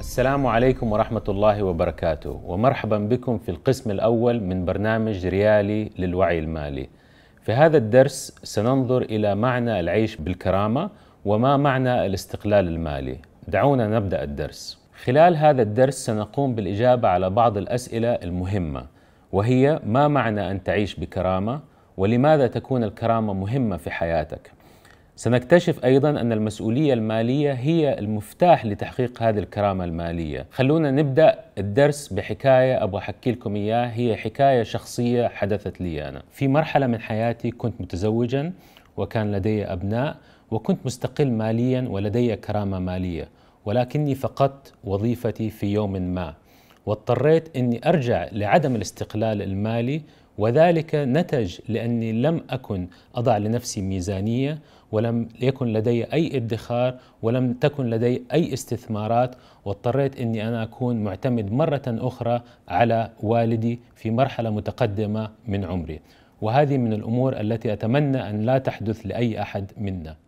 السلام عليكم ورحمة الله وبركاته ومرحبا بكم في القسم الأول من برنامج ريالي للوعي المالي في هذا الدرس سننظر إلى معنى العيش بالكرامة وما معنى الاستقلال المالي دعونا نبدأ الدرس خلال هذا الدرس سنقوم بالإجابة على بعض الأسئلة المهمة وهي ما معنى أن تعيش بكرامة ولماذا تكون الكرامة مهمة في حياتك سنكتشف ايضا ان المسؤوليه الماليه هي المفتاح لتحقيق هذه الكرامه الماليه خلونا نبدا الدرس بحكايه ابغى احكي لكم اياها هي حكايه شخصيه حدثت لي انا في مرحله من حياتي كنت متزوجا وكان لدي ابناء وكنت مستقل ماليا ولدي كرامه ماليه ولكني فقدت وظيفتي في يوم ما واضطريت اني ارجع لعدم الاستقلال المالي وذلك نتج لاني لم اكن اضع لنفسي ميزانيه ولم يكن لدي اي ادخار ولم تكن لدي اي استثمارات واضطريت اني انا اكون معتمد مره اخرى على والدي في مرحله متقدمه من عمري وهذه من الامور التي اتمنى ان لا تحدث لاي احد منا